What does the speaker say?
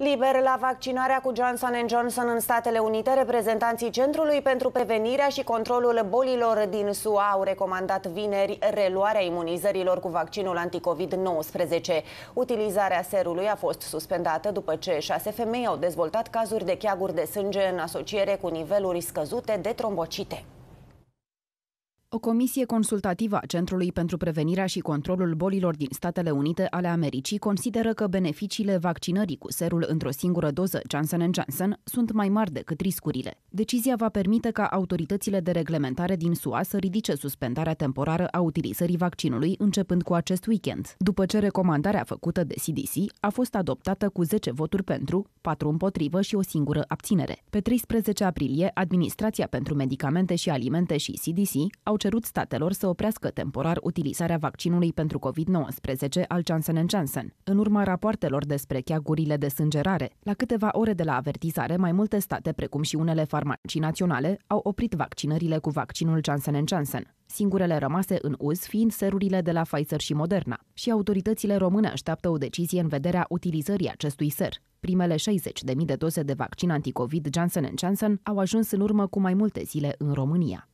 Liber la vaccinarea cu Johnson Johnson în Statele Unite, reprezentanții Centrului pentru Prevenirea și Controlul Bolilor din SUA au recomandat vineri reluarea imunizărilor cu vaccinul anticovid-19. Utilizarea serului a fost suspendată după ce șase femei au dezvoltat cazuri de cheaguri de sânge în asociere cu niveluri scăzute de trombocite. O comisie consultativă a Centrului pentru Prevenirea și Controlul Bolilor din Statele Unite ale Americii consideră că beneficiile vaccinării cu serul într-o singură doză Johnson Johnson sunt mai mari decât riscurile. Decizia va permite ca autoritățile de reglementare din SUA să ridice suspendarea temporară a utilizării vaccinului începând cu acest weekend, după ce recomandarea făcută de CDC a fost adoptată cu 10 voturi pentru, 4 împotrivă și o singură abținere. Pe 13 aprilie, Administrația pentru Medicamente și Alimente și CDC au cerut statelor să oprească temporar utilizarea vaccinului pentru COVID-19 al Johnson Johnson. În urma rapoartelor despre cheagurile de sângerare, la câteva ore de la avertizare, mai multe state, precum și unele farmacii naționale, au oprit vaccinările cu vaccinul Johnson Johnson singurele rămase în uz fiind serurile de la Pfizer și Moderna, și autoritățile române așteaptă o decizie în vederea utilizării acestui ser. Primele 60.000 de doze de vaccin anticovid Johnson Johnson au ajuns în urmă cu mai multe zile în România.